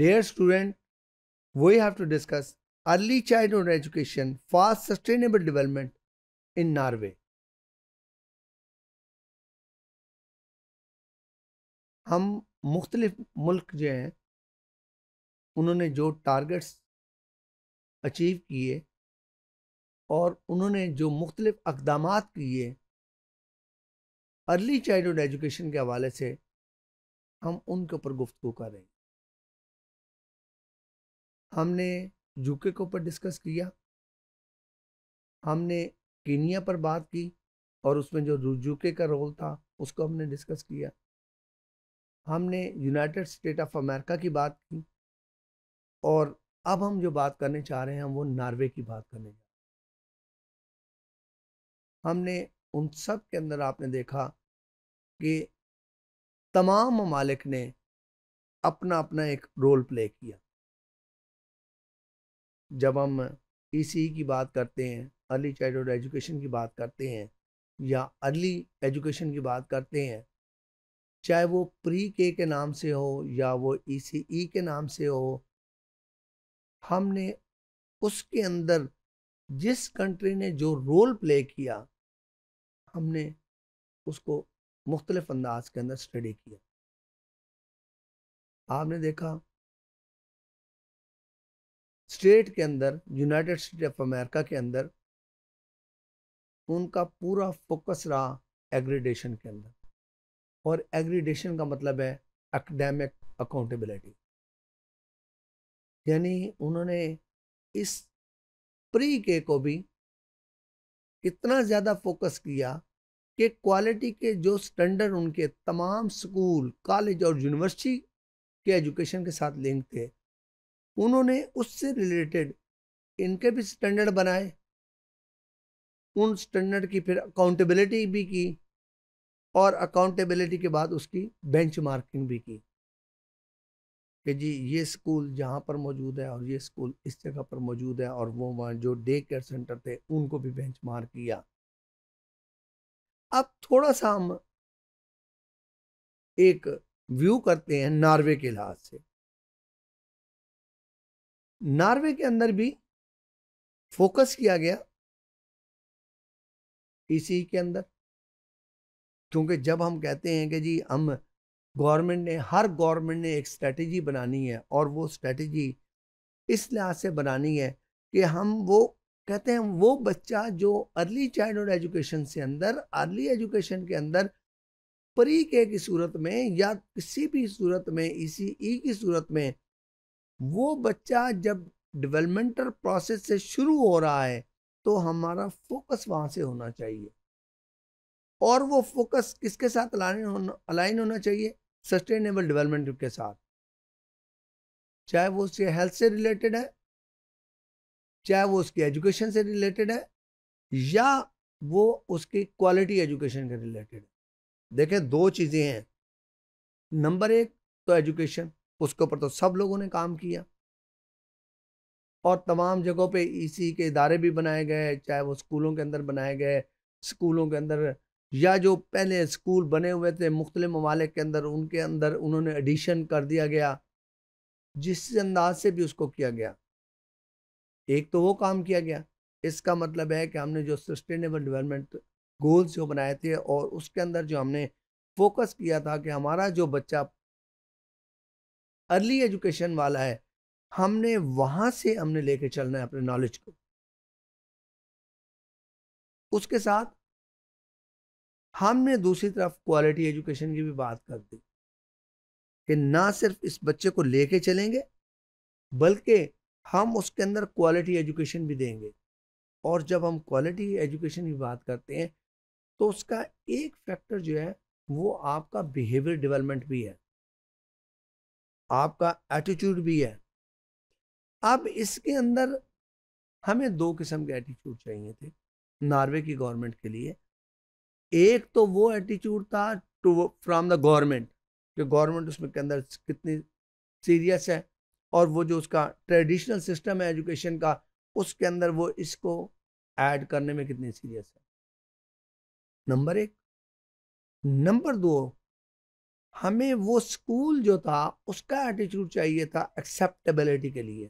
dear student we have to discuss early childhood education fast sustainable development in Norway हम मुख्तलिफ मुल्क जो हैं उन्होंने जो टारगेट्स अचीव किए और उन्होंने जो मुख्तलिफ इकदाम किए अर्ली चाइल्ड हुड एजुकेशन के हवाले से हम उनके ऊपर गुफ्तु करेंगे हमने यूके के ऊपर डिस्कस किया हमने कीनिया पर बात की और उसमें जो यूके का रोल था उसको हमने डिस्कस किया हमने यूनाइटेड स्टेट ऑफ अमेरिका की बात की और अब हम जो बात करने चाह रहे हैं वो नॉर्वे की बात करने जा रहे हैं हमने उन सब के अंदर आपने देखा कि तमाम ममालिक ने अपना अपना एक रोल प्ले किया जब हम ई e e की बात करते हैं अर्ली चाइल्डहुड एजुकेशन की बात करते हैं या अर्ली एजुकेशन की बात करते हैं चाहे वो प्री के के नाम से हो या वो ई e के नाम से हो हमने उसके अंदर जिस कंट्री ने जो रोल प्ले किया हमने उसको मुख्तलिफ अंदाज के अंदर स्टडी किया आपने देखा स्टेट के अंदर यूनाइटेड स्टेट ऑफ अमेरिका के अंदर उनका पूरा फोकस रहा एग्रीडेशन के अंदर और एग्रीडेशन का मतलब है एकेडमिक अकाउंटेबिलिटी यानी उन्होंने इस प्री के को भी इतना ज़्यादा फोकस किया कि क्वालिटी के जो स्टैंडर्ड उनके तमाम स्कूल कॉलेज और यूनिवर्सिटी के एजुकेशन के साथ लिंक थे उन्होंने उससे रिलेटेड इनके भी स्टैंडर्ड बनाए उन स्टैंडर्ड की फिर अकाउंटेबिलिटी भी की और अकाउंटेबिलिटी के बाद उसकी बेंचमार्किंग भी की कि जी ये स्कूल जहाँ पर मौजूद है और ये स्कूल इस जगह पर मौजूद है और वो वहाँ जो डे केयर सेंटर थे उनको भी बेंच मार्क किया अब थोड़ा सा हम एक व्यू करते हैं नॉर्वे के लिहाज से नॉर्वे के अंदर भी फोकस किया गया इसी के अंदर क्योंकि जब हम कहते हैं कि जी हम गवर्नमेंट ने हर गवर्नमेंट ने एक स्ट्रेटजी बनानी है और वो स्ट्रेटजी इस लिहाज से बनानी है कि हम वो कहते हैं वो बच्चा जो अर्ली चाइल्डहुड एजुकेशन से अंदर अर्ली एजुकेशन के अंदर प्री के की सूरत में या किसी भी सूरत में इसी ई की सूरत में वो बच्चा जब डेवलपमेंटल प्रोसेस से शुरू हो रहा है तो हमारा फोकस वहाँ से होना चाहिए और वो फोकस किसके साथ अलाइन होना अलाइन होना चाहिए सस्टेनेबल डेवलपमेंट के साथ चाहे वो उसके हेल्थ से रिलेटेड है चाहे वो उसकी एजुकेशन से रिलेटेड है या वो उसकी क्वालिटी एजुकेशन के रिलेटेड है देखें दो चीज़ें हैं नंबर एक तो एजुकेशन उसके ऊपर तो सब लोगों ने काम किया और तमाम जगहों पे इसी के इदारे भी बनाए गए चाहे वो स्कूलों के अंदर बनाए गए स्कूलों के अंदर या जो पहले स्कूल बने हुए थे मुख्तलि ममालिक के अंदर उनके अंदर उन्होंने एडिशन कर दिया गया जिस अंदाज से भी उसको किया गया एक तो वो काम किया गया इसका मतलब है कि हमने जो सस्टेनेबल डेवलपमेंट गोल्स जो बनाए थे और उसके अंदर जो हमने फोकस किया था कि हमारा जो बच्चा अर्ली एजुकेशन वाला है हमने वहां से हमने लेके चलना है अपने नॉलेज को उसके साथ हमने दूसरी तरफ क्वालिटी एजुकेशन की भी बात कर दी कि ना सिर्फ इस बच्चे को लेके चलेंगे बल्कि हम उसके अंदर क्वालिटी एजुकेशन भी देंगे और जब हम क्वालिटी एजुकेशन की बात करते हैं तो उसका एक फैक्टर जो है वो आपका बिहेवियर डेवलपमेंट भी है आपका एटीट्यूड भी है अब इसके अंदर हमें दो किस्म के एटीट्यूड चाहिए थे नॉर्वे की गवर्नमेंट के लिए एक तो वो एटीट्यूड था टू फ्रॉम द गवर्नमेंट कि गवर्नमेंट उसमें के अंदर कितनी सीरियस है और वो जो उसका ट्रेडिशनल सिस्टम है एजुकेशन का उसके अंदर वो इसको ऐड करने में कितनी सीरियस है नंबर एक नंबर दो हमें वो स्कूल जो था उसका एटीट्यूड चाहिए था एक्सेप्टेबिलिटी के लिए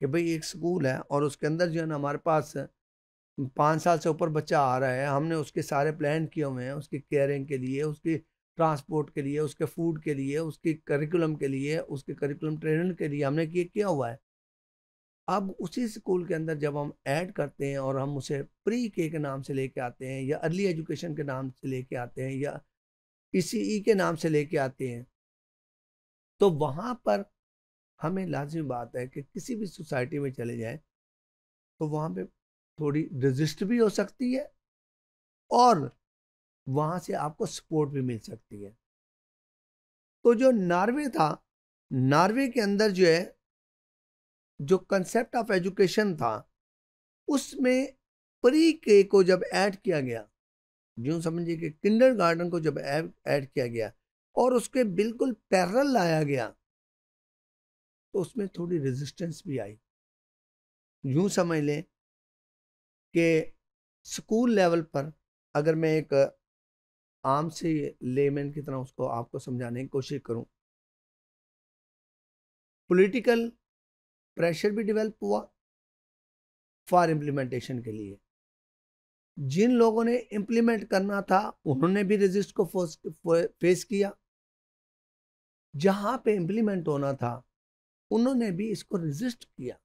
कि भाई एक स्कूल है और उसके अंदर जो है ना हमारे पास पाँच साल से ऊपर बच्चा आ रहा है हमने उसके सारे प्लान किए हुए हैं उसकी केयरिंग के लिए उसकी ट्रांसपोर्ट के लिए उसके फूड के लिए उसकी करिकुलम के लिए उसके करिकुलम ट्रेनिंग के लिए हमने ये किया हुआ है अब उसी स्कूल के अंदर जब हम ऐड करते हैं और हम उसे प्री के के नाम से लेके आते हैं या अर्ली एजुकेशन के नाम से लेके आते हैं या इसी ई के नाम से लेके आते हैं तो वहाँ पर हमें लाजमी बात है कि किसी भी सोसाइटी में चले जाएं तो वहाँ पे थोड़ी रजिस्ट भी हो सकती है और वहाँ से आपको सपोर्ट भी मिल सकती है तो जो नॉर्वे था नॉर्वे के अंदर जो है जो कंसेप्ट ऑफ एजुकेशन था उसमें प्री के को जब ऐड किया गया यूँ समझिए कि किंडर गार्डन को जब ऐड किया गया और उसके बिल्कुल पैरल लाया गया तो उसमें थोड़ी रेजिस्टेंस भी आई यूँ समझ लें कि स्कूल लेवल पर अगर मैं एक आम से लेमैन की तरह उसको आपको समझाने की कोशिश करूं पॉलिटिकल प्रेशर भी डेवलप हुआ फॉर इम्प्लीमेंटेशन के लिए जिन लोगों ने इम्प्लीमेंट करना था उन्होंने भी रेजिस्ट को फेस किया जहां पे इम्प्लीमेंट होना था उन्होंने भी इसको रेजिस्ट किया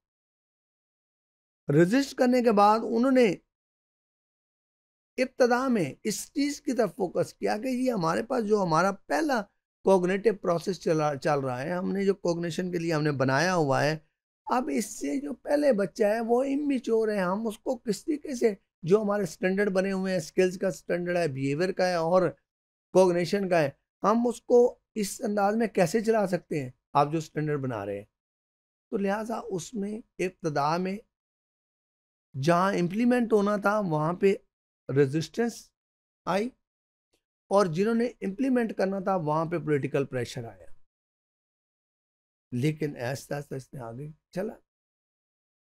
रेजिस्ट करने के बाद उन्होंने इब्तदा में इस चीज़ की तरफ फोकस किया कि ये हमारे पास जो हमारा पहला कोग्नेटिव प्रोसेस चला चल रहा है हमने जो कोग्नेशन के लिए हमने बनाया हुआ है अब इससे जो पहले बच्चा है वो इमिच्योर है हम उसको किस तरीके से जो हमारे स्टैंडर्ड बने हुए हैं स्किल्स का स्टैंडर्ड है बिहेवियर का है और कोगनेशन का है हम उसको इस अंदाज में कैसे चला सकते हैं आप जो स्टैंडर्ड बना रहे हैं तो लिहाजा उसमें इब्तदा में जहाँ इम्प्लीमेंट होना था वहाँ पे रेजिस्टेंस आई और जिन्होंने इम्प्लीमेंट करना था वहाँ पे पॉलिटिकल प्रेशर आया लेकिन ऐसा ऐसा इसने आगे चला